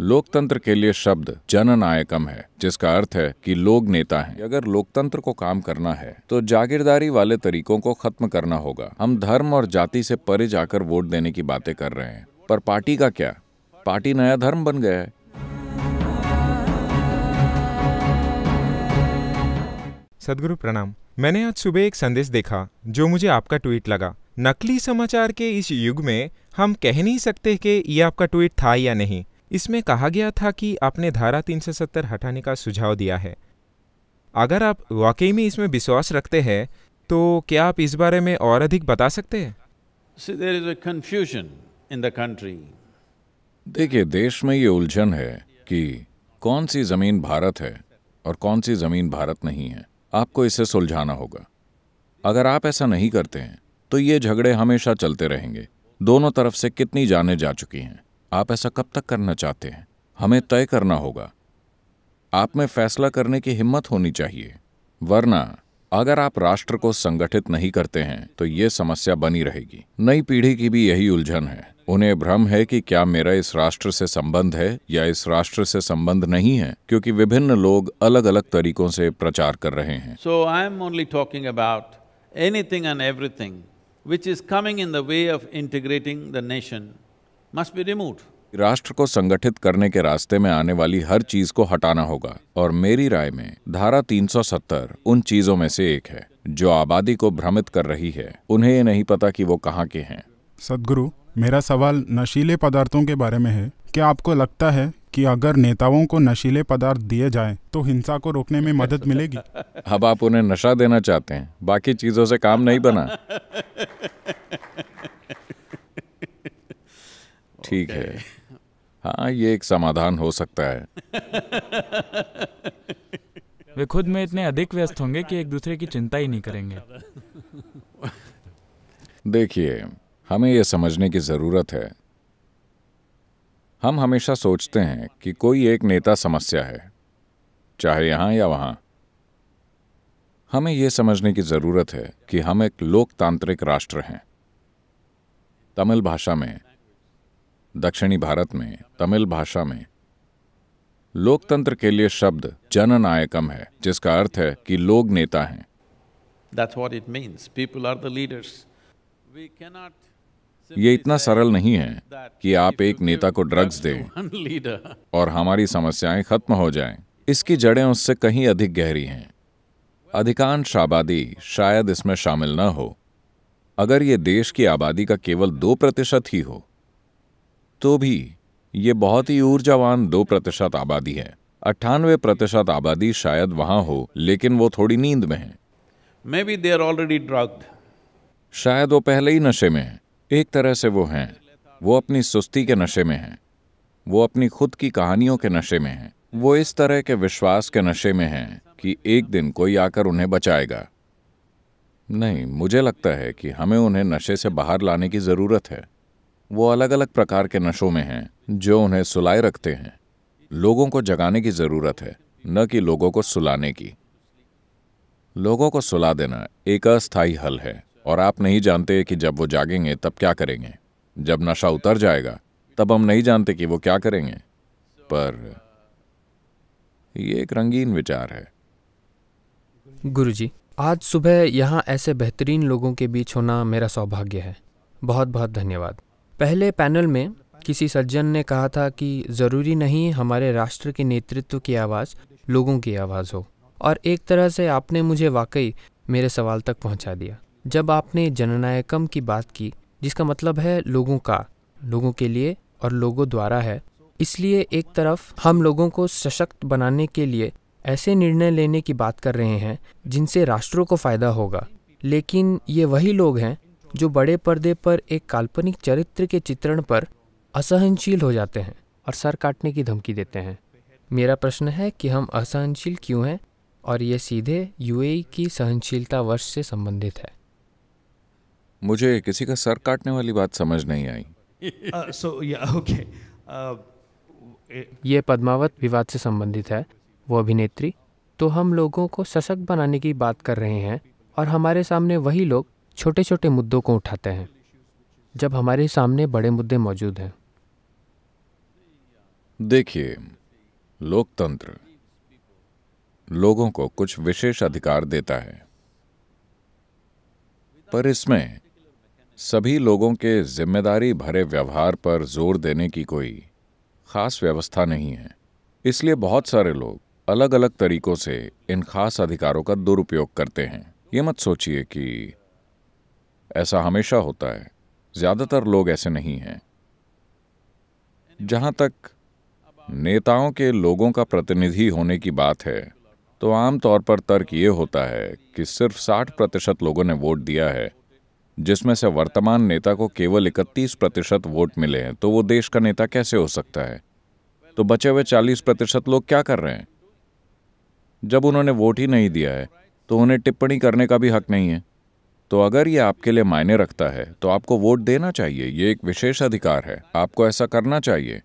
लोकतंत्र के लिए शब्द जननायकम है जिसका अर्थ है कि लोग नेता हैं। अगर लोकतंत्र को काम करना है तो जागीरदारी वाले तरीकों को खत्म करना होगा हम धर्म और जाति से परे जाकर वोट देने की बातें कर रहे हैं पर पार्टी का क्या पार्टी नया धर्म बन गया है सदगुरु प्रणाम मैंने आज सुबह एक संदेश देखा जो मुझे आपका ट्वीट लगा नकली समाचार के इस युग में हम कह नहीं सकते कि ये आपका ट्वीट था या नहीं इसमें कहा गया था कि आपने धारा 370 हटाने का सुझाव दिया है अगर आप वाकई में इसमें विश्वास रखते हैं तो क्या आप इस बारे में और अधिक बता सकते हैं See, देखिए देश में ये उलझन है कि कौन सी जमीन भारत है और कौन सी जमीन भारत नहीं है आपको इसे सुलझाना होगा अगर आप ऐसा नहीं करते हैं तो ये झगड़े हमेशा चलते रहेंगे दोनों तरफ से कितनी जाने जा चुकी हैं आप ऐसा कब तक करना चाहते हैं हमें तय करना होगा आप में फैसला करने की हिम्मत होनी चाहिए वरना अगर आप राष्ट्र को संगठित नहीं करते हैं तो ये समस्या बनी रहेगी नई पीढ़ी की भी यही उलझन है उन्हें भ्रम है कि क्या मेरा इस राष्ट्र से संबंध है या इस राष्ट्र से संबंध नहीं है क्योंकि विभिन्न लोग अलग अलग तरीकों से प्रचार कर रहे हैं so I am only talking about anything and everything which is coming in the way of integrating the nation must be remove राष्ट्र को संगठित करने के रास्ते में आने वाली हर चीज को हटाना होगा और मेरी राय में धारा 370 उन चीजों में से एक है जो आबादी को भ्रमित कर रही है उन्हें ये नहीं पता कि वो कहाँ के हैं सदगुरु मेरा सवाल नशीले पदार्थों के बारे में है क्या आपको लगता है कि अगर नेताओं को नशीले पदार्थ दिए जाए तो हिंसा को रोकने में मदद मिलेगी अब आप उन्हें नशा देना चाहते हैं बाकी चीजों से काम नहीं बना ठीक है हाँ ये एक समाधान हो सकता है वे खुद में इतने अधिक व्यस्त होंगे कि एक दूसरे की चिंता ही नहीं करेंगे देखिए हमें यह समझने की ज़रूरत है हम हमेशा सोचते हैं कि कोई एक नेता समस्या है चाहे यहां या वहां हमें यह समझने की ज़रूरत है कि हम एक लोकतांत्रिक राष्ट्र हैं तमिल भाषा में दक्षिणी भारत में तमिल भाषा में लोकतंत्र के लिए शब्द जननायकम है जिसका अर्थ है कि लोग नेता हैं That's what it means. People are the leaders. We cannot ये इतना सरल नहीं है कि आप एक नेता को ड्रग्स दें और हमारी समस्याएं खत्म हो जाएं। इसकी जड़ें उससे कहीं अधिक गहरी हैं अधिकांश आबादी शायद इसमें शामिल न हो अगर ये देश की आबादी का केवल दो प्रतिशत ही हो तो भी ये बहुत ही ऊर्जावान दो प्रतिशत आबादी है अट्ठानवे प्रतिशत आबादी शायद वहाँ हो लेकिन वो थोड़ी नींद में है may be they are already drugged शायद वो पहले ही नशे में है एक तरह से वो हैं वो अपनी सुस्ती के नशे में हैं वो अपनी खुद की कहानियों के नशे में हैं वो इस तरह के विश्वास के नशे में हैं कि एक दिन कोई आकर उन्हें बचाएगा नहीं मुझे लगता है कि हमें उन्हें नशे से बाहर लाने की ज़रूरत है वो अलग अलग प्रकार के नशों में हैं जो उन्हें सुलाए रखते हैं लोगों को जगाने की ज़रूरत है न कि लोगों को सुलाने की लोगों को सुला देना एक अस्थायी हल है और आप नहीं जानते कि जब वो जागेंगे तब क्या करेंगे जब नशा उतर जाएगा तब हम नहीं जानते कि वो क्या करेंगे पर ये एक रंगीन विचार है गुरुजी, आज सुबह यहाँ ऐसे बेहतरीन लोगों के बीच होना मेरा सौभाग्य है बहुत बहुत धन्यवाद पहले पैनल में किसी सज्जन ने कहा था कि ज़रूरी नहीं हमारे राष्ट्र के नेतृत्व की आवाज़ लोगों की आवाज़ हो और एक तरह से आपने मुझे वाकई मेरे सवाल तक पहुंचा दिया जब आपने जननायकम की बात की जिसका मतलब है लोगों का लोगों के लिए और लोगों द्वारा है इसलिए एक तरफ हम लोगों को सशक्त बनाने के लिए ऐसे निर्णय लेने की बात कर रहे हैं जिनसे राष्ट्रों को फ़ायदा होगा लेकिन ये वही लोग हैं जो बड़े पर्दे पर एक काल्पनिक चरित्र के चित्रण पर असहनशील हो जाते हैं और सर काटने की धमकी देते हैं मेरा प्रश्न है कि हम असहनशील क्यों हैं और ये सीधे यूएई की सहनशीलता वर्ष से संबंधित है मुझे किसी का सर काटने वाली बात समझ नहीं आई सो या ओके ये पद्मावत विवाद से संबंधित है वो अभिनेत्री तो हम लोगों को सशक्त बनाने की बात कर रहे हैं और हमारे सामने वही लोग छोटे छोटे मुद्दों को उठाते हैं जब हमारे सामने बड़े मुद्दे मौजूद हैं देखिए लोकतंत्र लोगों को कुछ विशेष अधिकार देता है पर इसमें सभी लोगों के जिम्मेदारी भरे व्यवहार पर जोर देने की कोई खास व्यवस्था नहीं है इसलिए बहुत सारे लोग अलग अलग तरीकों से इन खास अधिकारों का दुरुपयोग करते हैं ये मत सोचिए कि ऐसा हमेशा होता है ज़्यादातर लोग ऐसे नहीं हैं जहां तक नेताओं के लोगों का प्रतिनिधि होने की बात है तो आमतौर पर तर्क ये होता है कि सिर्फ 60 प्रतिशत लोगों ने वोट दिया है जिसमें से वर्तमान नेता को केवल 31 प्रतिशत वोट मिले हैं तो वो देश का नेता कैसे हो सकता है तो बचे हुए 40 प्रतिशत लोग क्या कर रहे हैं जब उन्होंने वोट ही नहीं दिया है तो उन्हें टिप्पणी करने का भी हक नहीं है तो अगर ये आपके लिए मायने रखता है तो आपको वोट देना चाहिए ये एक विशेष अधिकार है आपको ऐसा करना चाहिए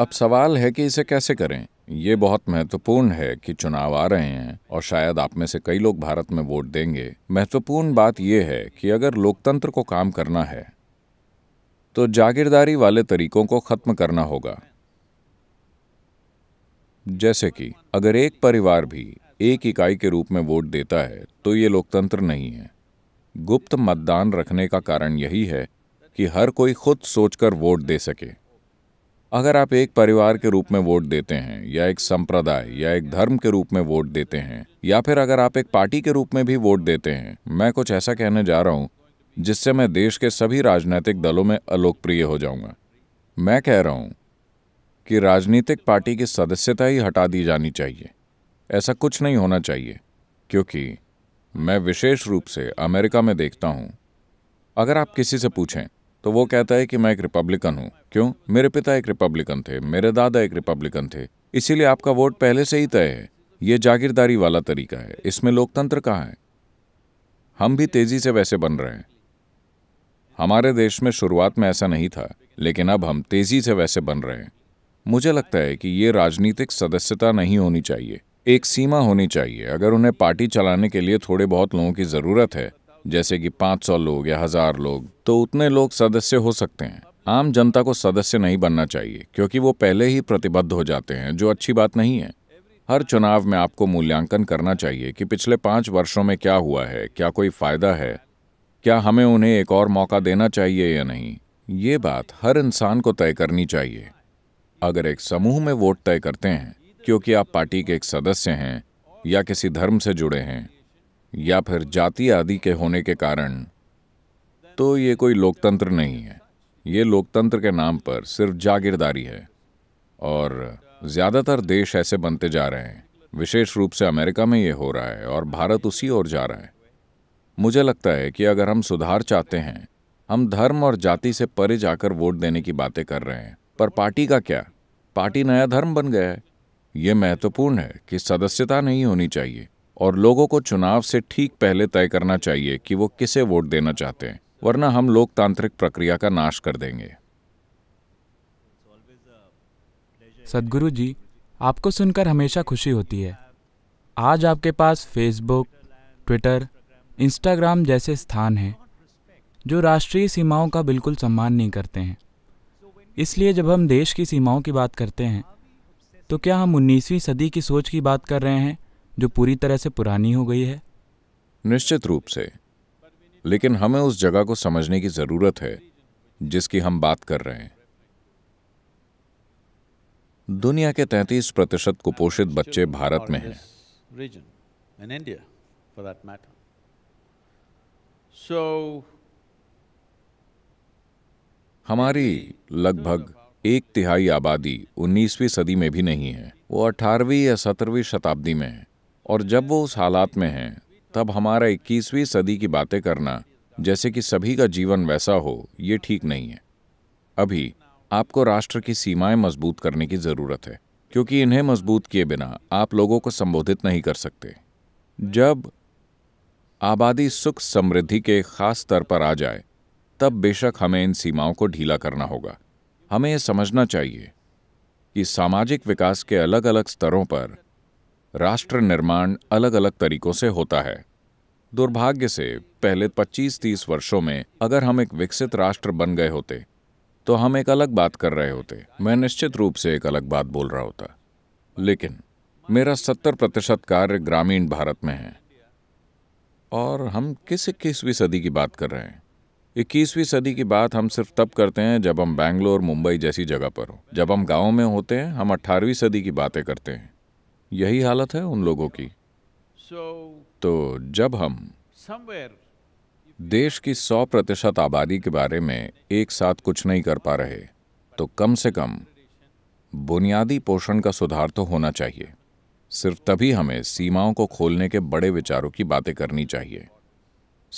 अब सवाल है कि इसे कैसे करें ये बहुत महत्वपूर्ण है कि चुनाव आ रहे हैं और शायद आप में से कई लोग भारत में वोट देंगे महत्वपूर्ण बात यह है कि अगर लोकतंत्र को काम करना है तो जागीरदारी वाले तरीकों को खत्म करना होगा जैसे कि अगर एक परिवार भी एक इकाई के रूप में वोट देता है तो ये लोकतंत्र नहीं है गुप्त मतदान रखने का कारण यही है कि हर कोई खुद सोचकर वोट दे सके अगर आप एक परिवार के रूप में वोट देते हैं या एक संप्रदाय या एक धर्म के रूप में वोट देते हैं या फिर अगर आप एक पार्टी के रूप में भी वोट देते हैं मैं कुछ ऐसा कहने जा रहा हूँ जिससे मैं देश के सभी राजनीतिक दलों में अलोकप्रिय हो जाऊंगा मैं कह रहा हूँ कि राजनीतिक पार्टी की सदस्यता ही हटा दी जानी चाहिए ऐसा कुछ नहीं होना चाहिए क्योंकि मैं विशेष रूप से अमेरिका में देखता हूँ अगर आप किसी से पूछें तो वो कहता है कि मैं एक रिपब्लिकन हूँ क्यों मेरे पिता एक रिपब्लिकन थे मेरे दादा एक रिपब्लिकन थे इसीलिए आपका वोट पहले से ही तय है ये जागीरदारी वाला तरीका है इसमें लोकतंत्र कहाँ है हम भी तेजी से वैसे बन रहे हैं हमारे देश में शुरुआत में ऐसा नहीं था लेकिन अब हम तेजी से वैसे बन रहे हैं मुझे लगता है कि ये राजनीतिक सदस्यता नहीं होनी चाहिए एक सीमा होनी चाहिए अगर उन्हें पार्टी चलाने के लिए थोड़े बहुत लोगों की ज़रूरत है जैसे कि 500 लोग या हज़ार लोग तो उतने लोग सदस्य हो सकते हैं आम जनता को सदस्य नहीं बनना चाहिए क्योंकि वो पहले ही प्रतिबद्ध हो जाते हैं जो अच्छी बात नहीं है हर चुनाव में आपको मूल्यांकन करना चाहिए कि पिछले पाँच वर्षों में क्या हुआ है क्या कोई फ़ायदा है क्या हमें उन्हें एक और मौका देना चाहिए या नहीं ये बात हर इंसान को तय करनी चाहिए अगर एक समूह में वोट तय करते हैं क्योंकि आप पार्टी के एक सदस्य हैं या किसी धर्म से जुड़े हैं या फिर जाति आदि के होने के कारण तो ये कोई लोकतंत्र नहीं है ये लोकतंत्र के नाम पर सिर्फ जागीरदारी है और ज़्यादातर देश ऐसे बनते जा रहे हैं विशेष रूप से अमेरिका में ये हो रहा है और भारत उसी ओर जा रहा है मुझे लगता है कि अगर हम सुधार चाहते हैं हम धर्म और जाति से परे जाकर वोट देने की बातें कर रहे हैं पर पार्टी का क्या पार्टी नया धर्म बन गया है ये महत्वपूर्ण है कि सदस्यता नहीं होनी चाहिए और लोगों को चुनाव से ठीक पहले तय करना चाहिए कि वो किसे वोट देना चाहते हैं वरना हम लोकतांत्रिक प्रक्रिया का नाश कर देंगे सदगुरु जी आपको सुनकर हमेशा खुशी होती है आज आपके पास फेसबुक ट्विटर इंस्टाग्राम जैसे स्थान हैं जो राष्ट्रीय सीमाओं का बिल्कुल सम्मान नहीं करते हैं इसलिए जब हम देश की सीमाओं की बात करते हैं तो क्या हम उन्नीसवीं सदी की सोच की बात कर रहे हैं जो पूरी तरह से पुरानी हो गई है निश्चित रूप से लेकिन हमें उस जगह को समझने की जरूरत है जिसकी हम बात कर रहे हैं दुनिया के 33 प्रतिशत कुपोषित बच्चे भारत में हैं हमारी लगभग एक तिहाई आबादी 19वीं सदी में भी नहीं है वो 18वीं या 17वीं शताब्दी में है और जब वो उस हालात में है तब हमारा 21वीं सदी की बातें करना जैसे कि सभी का जीवन वैसा हो ये ठीक नहीं है अभी आपको राष्ट्र की सीमाएं मजबूत करने की ज़रूरत है क्योंकि इन्हें मजबूत किए बिना आप लोगों को संबोधित नहीं कर सकते जब आबादी सुख समृद्धि के खास स्तर पर आ जाए तब बेशक हमें इन सीमाओं को ढीला करना होगा हमें यह समझना चाहिए कि सामाजिक विकास के अलग अलग स्तरों पर राष्ट्र निर्माण अलग अलग तरीकों से होता है दुर्भाग्य से पहले 25-30 वर्षों में अगर हम एक विकसित राष्ट्र बन गए होते तो हम एक अलग बात कर रहे होते मैं निश्चित रूप से एक अलग बात बोल रहा होता लेकिन मेरा 70 प्रतिशत कार्य ग्रामीण भारत में है और हम किस इक्कीसवीं सदी की बात कर रहे हैं इक्कीसवीं सदी की बात हम सिर्फ तब करते हैं जब हम बैंगलोर मुंबई जैसी जगह पर हो जब हम गाँव में होते हैं हम अट्ठारहवीं सदी की बातें करते हैं यही हालत है उन लोगों की तो जब हम देश की सौ प्रतिशत आबादी के बारे में एक साथ कुछ नहीं कर पा रहे तो कम से कम बुनियादी पोषण का सुधार तो होना चाहिए सिर्फ तभी हमें सीमाओं को खोलने के बड़े विचारों की बातें करनी चाहिए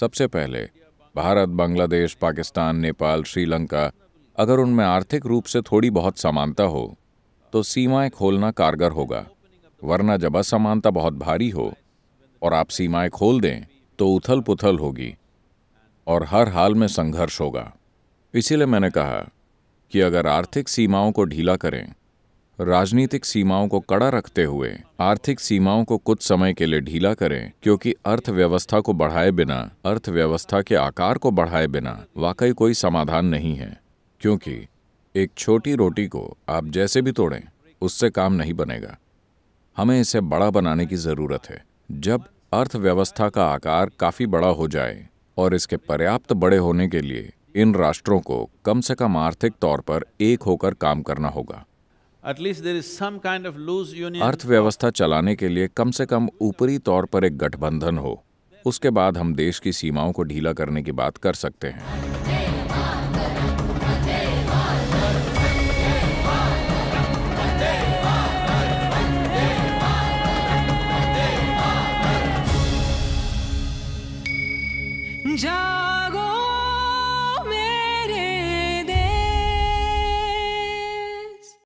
सबसे पहले भारत बांग्लादेश पाकिस्तान नेपाल श्रीलंका अगर उनमें आर्थिक रूप से थोड़ी बहुत समानता हो तो सीमाएं खोलना कारगर होगा वरना जब असमानता बहुत भारी हो और आप सीमाएं खोल दें तो उथल पुथल होगी और हर हाल में संघर्ष होगा इसीलिए मैंने कहा कि अगर आर्थिक सीमाओं को ढीला करें राजनीतिक सीमाओं को कड़ा रखते हुए आर्थिक सीमाओं को कुछ समय के लिए ढीला करें क्योंकि अर्थव्यवस्था को बढ़ाए बिना अर्थव्यवस्था के आकार को बढ़ाए बिना वाकई कोई समाधान नहीं है क्योंकि एक छोटी रोटी को आप जैसे भी तोड़ें उससे काम नहीं बनेगा हमें इसे बड़ा बनाने की ज़रूरत है जब अर्थव्यवस्था का आकार काफ़ी बड़ा हो जाए और इसके पर्याप्त बड़े होने के लिए इन राष्ट्रों को कम से कम आर्थिक तौर पर एक होकर काम करना होगा अर्थव्यवस्था चलाने के लिए कम से कम ऊपरी तौर पर एक गठबंधन हो उसके बाद हम देश की सीमाओं को ढीला करने की बात कर सकते हैं